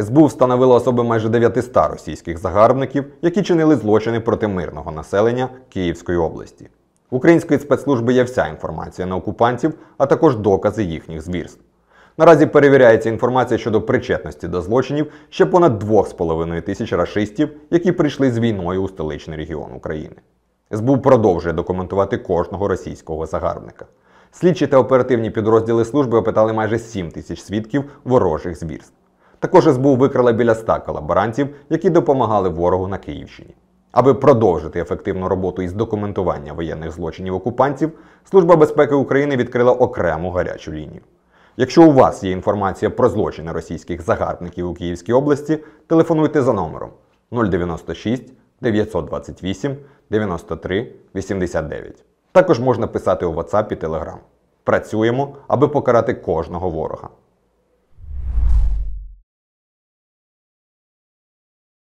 СБУ встановило особи майже 900 російських загарбників, які чинили злочини проти мирного населення Київської області. В Української спецслужби є вся інформація на окупантів, а також докази їхніх звірств. Наразі перевіряється інформація щодо причетності до злочинів ще понад 2,5 тисяч расистів, які прийшли з війною у столичний регіон України. СБУ продовжує документувати кожного російського загарбника. Слідчі та оперативні підрозділи служби опитали майже 7 тисяч свідків ворожих звірств. Також СБУ викрила біля ста колаборантів, які допомагали ворогу на Київщині. Аби продовжити ефективну роботу із документування воєнних злочинів окупантів, Служба безпеки України відкрила окрему гарячу лінію. Якщо у вас є інформація про злочини російських загарбників у Київській області, телефонуйте за номером 096 928 93 89. Також можна писати у WhatsApp і Telegram. Працюємо, аби покарати кожного ворога.